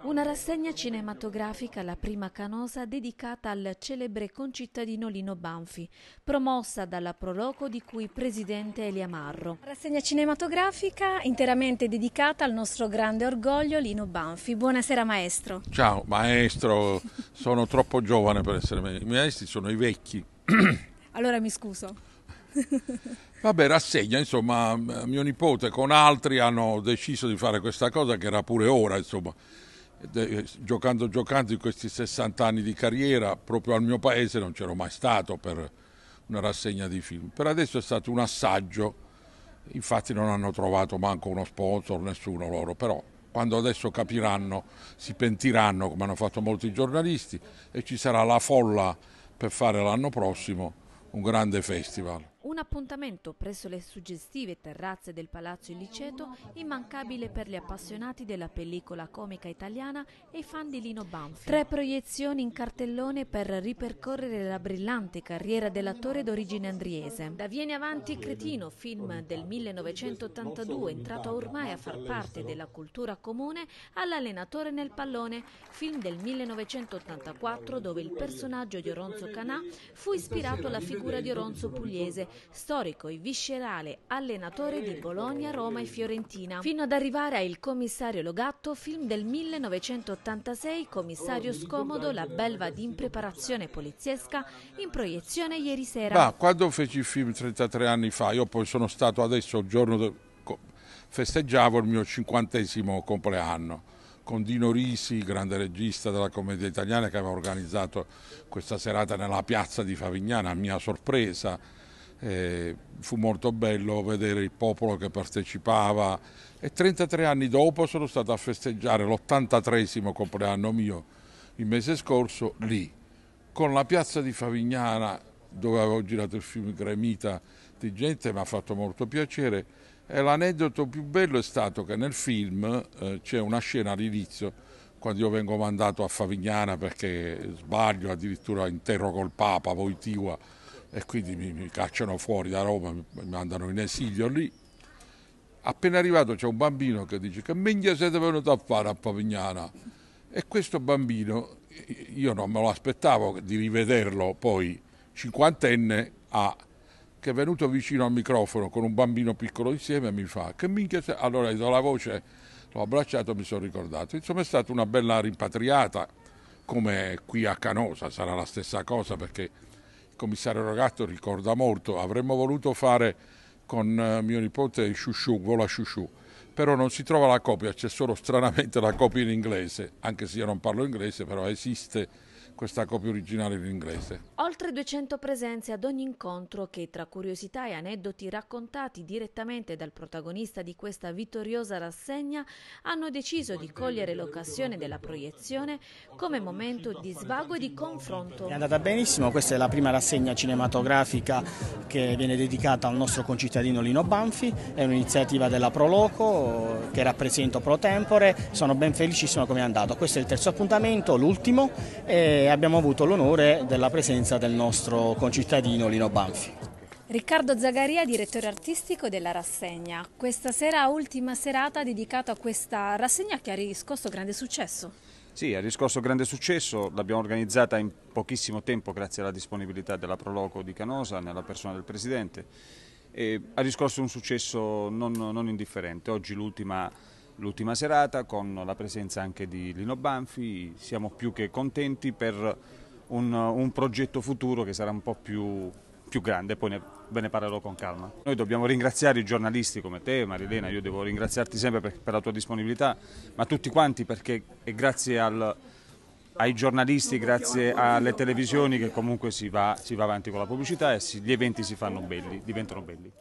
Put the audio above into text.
Una rassegna cinematografica, la prima canosa, dedicata al celebre concittadino Lino Banfi, promossa dalla Proloco di cui presidente Elia Marro. Rassegna cinematografica interamente dedicata al nostro grande orgoglio Lino Banfi. Buonasera maestro. Ciao maestro, sono troppo giovane per essere maestro, i maestri sono i vecchi. allora mi scuso. Vabbè, rassegna, insomma, mio nipote con altri hanno deciso di fare questa cosa che era pure ora, insomma. Eh, giocando giocando in questi 60 anni di carriera proprio al mio paese non c'ero mai stato per una rassegna di film per adesso è stato un assaggio infatti non hanno trovato manco uno sponsor nessuno loro però quando adesso capiranno si pentiranno come hanno fatto molti giornalisti e ci sarà la folla per fare l'anno prossimo un grande festival un appuntamento presso le suggestive terrazze del Palazzo Illiceto, immancabile per gli appassionati della pellicola comica italiana e i fan di Lino Banfi. Tre proiezioni in cartellone per ripercorrere la brillante carriera dell'attore d'origine andriese. Da Vieni avanti Cretino, film del 1982, entrato ormai a far parte della cultura comune, all'allenatore nel pallone, film del 1984 dove il personaggio di Oronzo Canà fu ispirato alla figura di Oronzo Pugliese storico e viscerale allenatore di Bologna, Roma e Fiorentina, fino ad arrivare a Il commissario Logatto, film del 1986, commissario scomodo, la belva di impreparazione poliziesca, in proiezione ieri sera. Ma quando feci il film 33 anni fa, io poi sono stato adesso il giorno... De... festeggiavo il mio cinquantesimo compleanno con Dino Risi, grande regista della commedia italiana che aveva organizzato questa serata nella piazza di Favignana, a mia sorpresa. Eh, fu molto bello vedere il popolo che partecipava e 33 anni dopo sono stato a festeggiare l'83 compleanno mio il mese scorso lì con la piazza di Favignana dove avevo girato il film Gremita di gente mi ha fatto molto piacere e l'aneddoto più bello è stato che nel film eh, c'è una scena all'inizio quando io vengo mandato a Favignana perché sbaglio addirittura interrogo il Papa Voitiva e quindi mi, mi cacciano fuori da Roma, mi mandano in esilio lì. Appena arrivato c'è un bambino che dice che minchia siete venuti a fare a Pavignana e questo bambino io non me lo aspettavo di rivederlo poi cinquantenne a che è venuto vicino al microfono con un bambino piccolo insieme e mi fa che minchia sei? allora do la voce l'ho abbracciato e mi sono ricordato insomma è stata una bella rimpatriata come qui a Canosa sarà la stessa cosa perché commissario Rogatto ricorda molto, avremmo voluto fare con eh, mio nipote il Shushu, vola Shushu, però non si trova la copia, c'è solo stranamente la copia in inglese, anche se io non parlo inglese, però esiste questa copia originale in inglese. Oltre 200 presenze ad ogni incontro che tra curiosità e aneddoti raccontati direttamente dal protagonista di questa vittoriosa rassegna hanno deciso di cogliere l'occasione della proiezione come momento di svago e di confronto. È andata benissimo, questa è la prima rassegna cinematografica che viene dedicata al nostro concittadino Lino Banfi, è un'iniziativa della Proloco che rappresento pro tempore, sono ben felicissimo come è andato. Questo è il terzo appuntamento, l'ultimo. E abbiamo avuto l'onore della presenza del nostro concittadino Lino Banfi. Riccardo Zagaria, direttore artistico della rassegna. Questa sera ultima serata dedicata a questa rassegna che ha riscosso grande successo. Sì, ha riscosso grande successo, l'abbiamo organizzata in pochissimo tempo grazie alla disponibilità della Proloco di Canosa nella persona del Presidente. E ha riscosso un successo non, non indifferente. Oggi l'ultima l'ultima serata con la presenza anche di Lino Banfi, siamo più che contenti per un, un progetto futuro che sarà un po' più, più grande, poi ne, ve ne parlerò con calma. Noi dobbiamo ringraziare i giornalisti come te Marilena, io devo ringraziarti sempre per, per la tua disponibilità, ma tutti quanti perché è grazie al, ai giornalisti, grazie alle televisioni che comunque si va, si va avanti con la pubblicità e si, gli eventi si fanno belli, diventano belli.